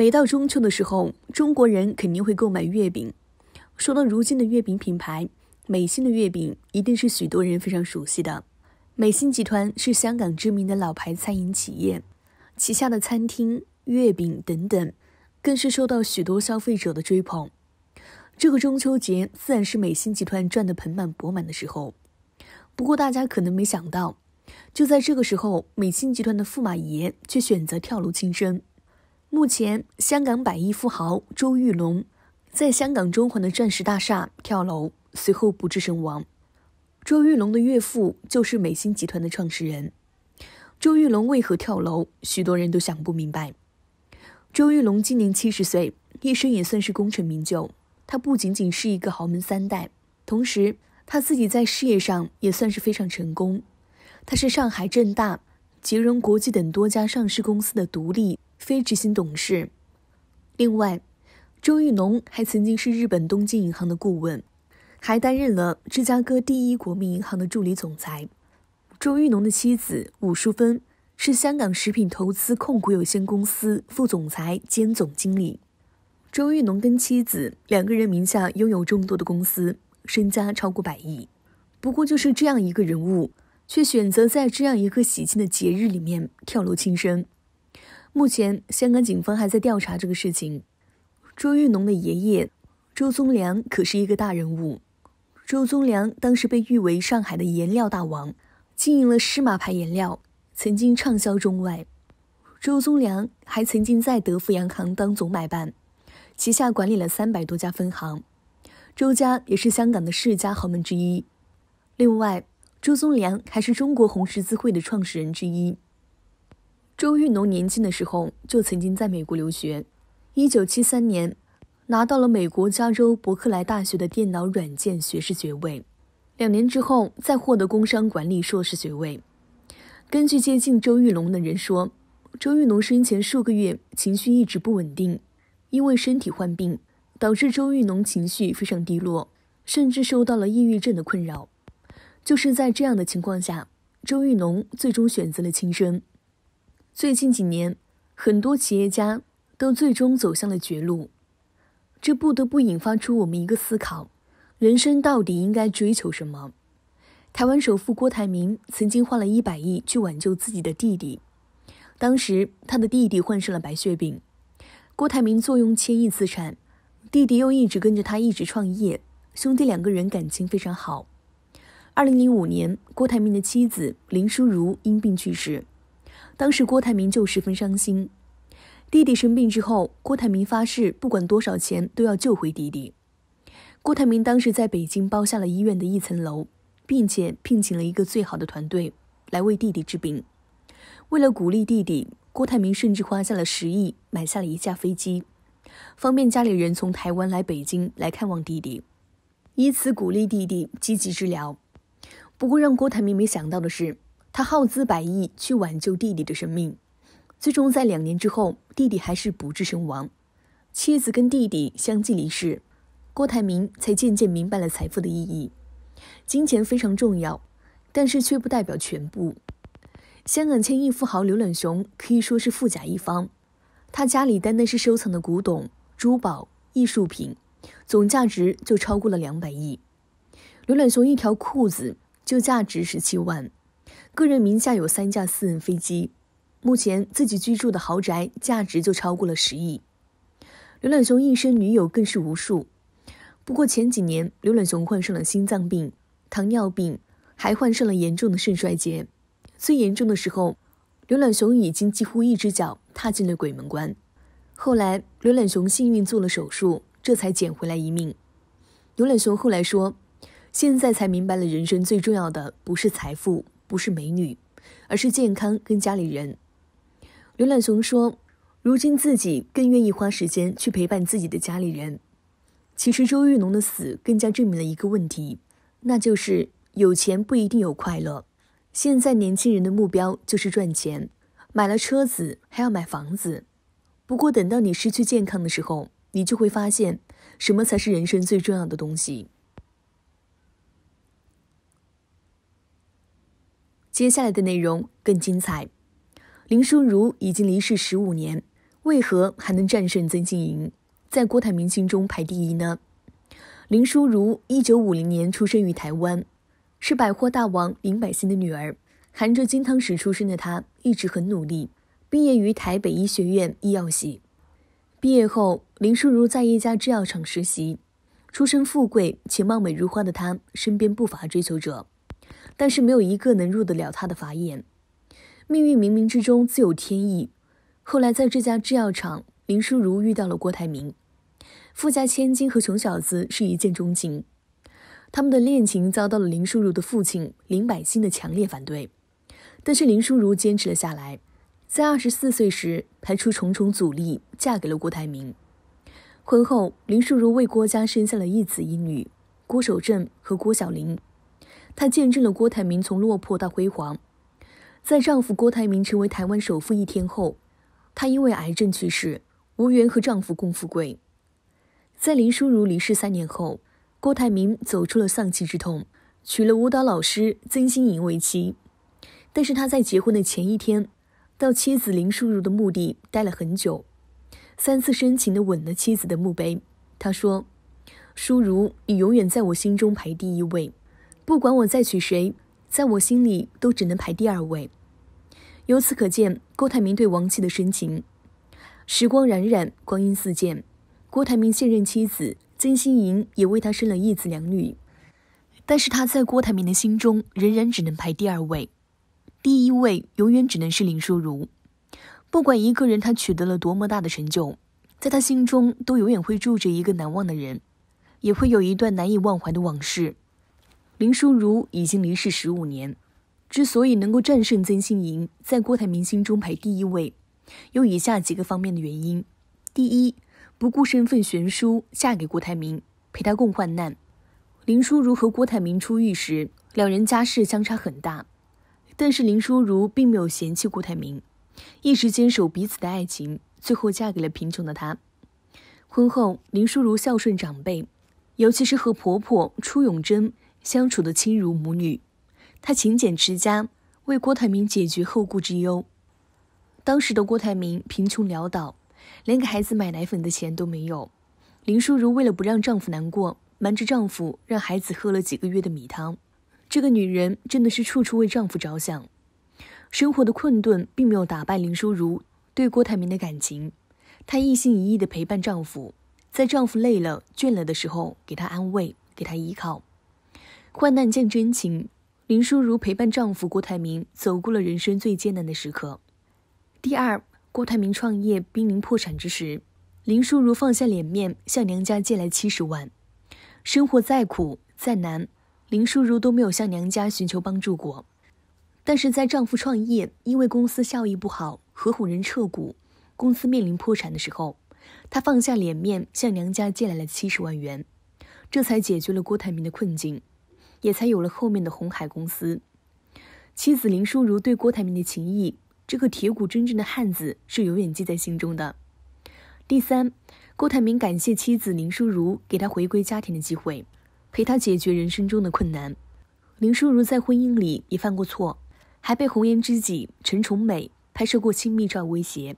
每到中秋的时候，中国人肯定会购买月饼。说到如今的月饼品牌，美心的月饼一定是许多人非常熟悉的。美心集团是香港知名的老牌餐饮企业，旗下的餐厅、月饼等等，更是受到许多消费者的追捧。这个中秋节自然是美心集团赚得盆满钵满的时候。不过大家可能没想到，就在这个时候，美心集团的驸马爷却选择跳楼轻生。目前，香港百亿富豪周玉龙在香港中环的钻石大厦跳楼，随后不治身亡。周玉龙的岳父就是美心集团的创始人。周玉龙为何跳楼，许多人都想不明白。周玉龙今年七十岁，一生也算是功成名就。他不仅仅是一个豪门三代，同时他自己在事业上也算是非常成功。他是上海正大、捷荣国际等多家上市公司的独立非执行董事。另外，周玉农还曾经是日本东京银行的顾问，还担任了芝加哥第一国民银行的助理总裁。周玉农的妻子武淑芬是香港食品投资控股有限公司副总裁兼总经理。周玉农跟妻子两个人名下拥有众多的公司，身家超过百亿。不过，就是这样一个人物，却选择在这样一个喜庆的节日里面跳楼轻生。目前，香港警方还在调查这个事情。周玉农的爷爷周宗良可是一个大人物。周宗良当时被誉为上海的颜料大王，经营了施马牌颜料，曾经畅销中外。周宗良还曾经在德富洋行当总买办，旗下管理了三百多家分行。周家也是香港的世家豪门之一。另外，周宗良还是中国红十字会的创始人之一。周玉龙年轻的时候就曾经在美国留学，一九七三年拿到了美国加州伯克莱大学的电脑软件学士学位，两年之后再获得工商管理硕士学位。根据接近周玉龙的人说，周玉龙生前数个月情绪一直不稳定，因为身体患病导致周玉龙情绪非常低落，甚至受到了抑郁症的困扰。就是在这样的情况下，周玉龙最终选择了轻生。最近几年，很多企业家都最终走向了绝路，这不得不引发出我们一个思考：人生到底应该追求什么？台湾首富郭台铭曾经花了一百亿去挽救自己的弟弟，当时他的弟弟患上了白血病，郭台铭坐拥千亿资产，弟弟又一直跟着他一直创业，兄弟两个人感情非常好。2005年，郭台铭的妻子林淑如因病去世。当时郭台铭就十分伤心。弟弟生病之后，郭台铭发誓不管多少钱都要救回弟弟。郭台铭当时在北京包下了医院的一层楼，并且聘请了一个最好的团队来为弟弟治病。为了鼓励弟弟，郭台铭甚至花下了十亿买下了一架飞机，方便家里人从台湾来北京来看望弟弟，以此鼓励弟弟积极治疗。不过让郭台铭没想到的是。他耗资百亿去挽救弟弟的生命，最终在两年之后，弟弟还是不治身亡。妻子跟弟弟相继离世，郭台铭才渐渐明白了财富的意义。金钱非常重要，但是却不代表全部。香港千亿富豪刘銮雄可以说是富甲一方，他家里单单是收藏的古董、珠宝、艺术品，总价值就超过了两百亿。刘銮雄一条裤子就价值十七万。个人名下有三架私人飞机，目前自己居住的豪宅价值就超过了十亿。刘銮雄一生女友更是无数。不过前几年，刘銮雄患上了心脏病、糖尿病，还患上了严重的肾衰竭。最严重的时候，刘銮雄已经几乎一只脚踏进了鬼门关。后来，刘銮雄幸运做了手术，这才捡回来一命。刘銮雄后来说：“现在才明白了，人生最重要的不是财富。”不是美女，而是健康跟家里人。刘懒熊说：“如今自己更愿意花时间去陪伴自己的家里人。其实周玉龙的死更加证明了一个问题，那就是有钱不一定有快乐。现在年轻人的目标就是赚钱，买了车子还要买房子。不过等到你失去健康的时候，你就会发现，什么才是人生最重要的东西。”接下来的内容更精彩。林书如已经离世十五年，为何还能战胜曾庆莹，在国台明星中排第一呢？林书如一九五零年出生于台湾，是百货大王林百欣的女儿，含着金汤匙出生的她一直很努力，毕业于台北医学院医药系。毕业后，林书如在一家制药厂实习。出身富贵且貌美如花的她，身边不乏追求者。但是没有一个能入得了他的法眼。命运冥冥之中自有天意。后来在这家制药厂，林淑如遇到了郭台铭，富家千金和穷小子是一见钟情。他们的恋情遭到了林淑如的父亲林百欣的强烈反对，但是林淑如坚持了下来，在二十四岁时排除重重阻力嫁给了郭台铭。婚后，林淑如为郭家生下了一子一女，郭守正和郭晓玲。她见证了郭台铭从落魄到辉煌。在丈夫郭台铭成为台湾首富一天后，她因为癌症去世，无缘和丈夫共富贵。在林淑如离世三年后，郭台铭走出了丧妻之痛，娶了舞蹈老师曾馨莹为妻。但是他在结婚的前一天，到妻子林淑如的墓地待了很久，三次深情地吻了妻子的墓碑。他说：“淑如，你永远在我心中排第一位。”不管我再娶谁，在我心里都只能排第二位。由此可见，郭台铭对王琦的深情。时光荏苒，光阴似箭，郭台铭现任妻子曾馨莹也为他生了一子两女，但是他在郭台铭的心中仍然只能排第二位，第一位永远只能是林书如。不管一个人他取得了多么大的成就，在他心中都永远会住着一个难忘的人，也会有一段难以忘怀的往事。林书如已经离世十五年，之所以能够战胜曾馨莹，在郭台铭心中排第一位，有以下几个方面的原因：第一，不顾身份悬殊，嫁给郭台铭，陪他共患难。林书如和郭台铭初遇时，两人家世相差很大，但是林书如并没有嫌弃郭台铭，一直坚守彼此的爱情，最后嫁给了贫穷的他。婚后，林书如孝顺长辈，尤其是和婆婆初永贞。相处的亲如母女，她勤俭持家，为郭台铭解决后顾之忧。当时的郭台铭贫穷潦倒，连给孩子买奶粉的钱都没有。林淑如为了不让丈夫难过，瞒着丈夫让孩子喝了几个月的米汤。这个女人真的是处处为丈夫着想。生活的困顿并没有打败林淑如对郭台铭的感情，她一心一意的陪伴丈夫，在丈夫累了倦了的时候，给他安慰，给他依靠。患难见真情，林淑如陪伴丈夫郭台铭走过了人生最艰难的时刻。第二，郭台铭创业濒临破产之时，林淑如放下脸面向娘家借来七十万。生活再苦再难，林淑如都没有向娘家寻求帮助过。但是在丈夫创业因为公司效益不好，合伙人撤股，公司面临破产的时候，她放下脸面向娘家借来了七十万元，这才解决了郭台铭的困境。也才有了后面的红海公司。妻子林淑如对郭台铭的情谊，这个铁骨铮铮的汉子是永远记在心中的。第三，郭台铭感谢妻子林淑如给他回归家庭的机会，陪他解决人生中的困难。林淑如在婚姻里也犯过错，还被红颜知己陈崇美拍摄过亲密照威胁。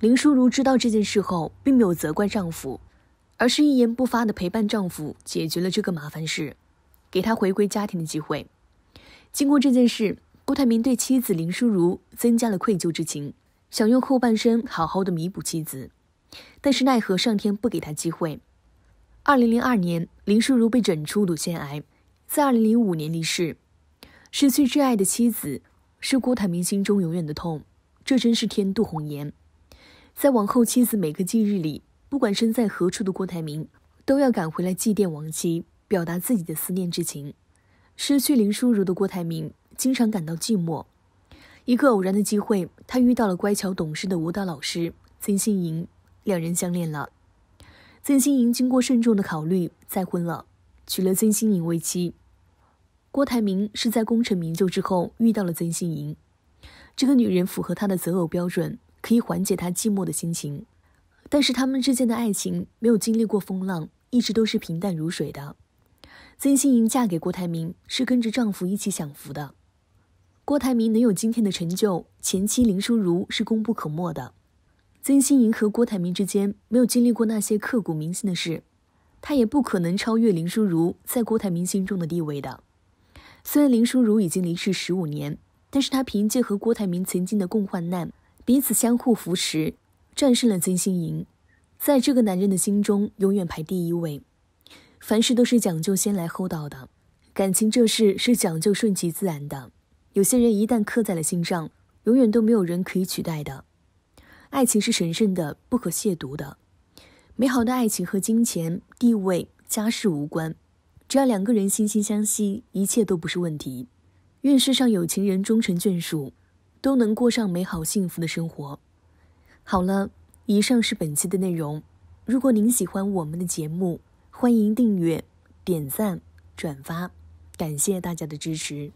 林淑如知道这件事后，并没有责怪丈夫，而是一言不发的陪伴丈夫，解决了这个麻烦事。给他回归家庭的机会。经过这件事，郭台铭对妻子林淑如增加了愧疚之情，想用后半生好好的弥补妻子。但是奈何上天不给他机会。二零零二年，林淑如被诊出乳腺癌，在二零零五年离世。失去挚爱的妻子，是郭台铭心中永远的痛。这真是天妒红颜。在往后妻子每个忌日里，不管身在何处的郭台铭都要赶回来祭奠亡妻。表达自己的思念之情。失去林书如的郭台铭经常感到寂寞。一个偶然的机会，他遇到了乖巧懂事的舞蹈老师曾心莹，两人相恋了。曾心莹经过慎重的考虑，再婚了，娶了曾心莹为妻。郭台铭是在功成名就之后遇到了曾心莹，这个女人符合他的择偶标准，可以缓解他寂寞的心情。但是他们之间的爱情没有经历过风浪，一直都是平淡如水的。曾心莹嫁给郭台铭是跟着丈夫一起享福的。郭台铭能有今天的成就，前妻林淑如是功不可没的。曾心莹和郭台铭之间没有经历过那些刻骨铭心的事，她也不可能超越林淑如在郭台铭心中的地位的。虽然林淑如已经离世十五年，但是她凭借和郭台铭曾经的共患难，彼此相互扶持，战胜了曾心莹，在这个男人的心中永远排第一位。凡事都是讲究先来后到的，感情这事是讲究顺其自然的。有些人一旦刻在了心上，永远都没有人可以取代的。爱情是神圣的，不可亵渎的。美好的爱情和金钱、地位、家世无关，只要两个人心心相惜，一切都不是问题。愿世上有情人终成眷属，都能过上美好幸福的生活。好了，以上是本期的内容。如果您喜欢我们的节目，欢迎订阅、点赞、转发，感谢大家的支持。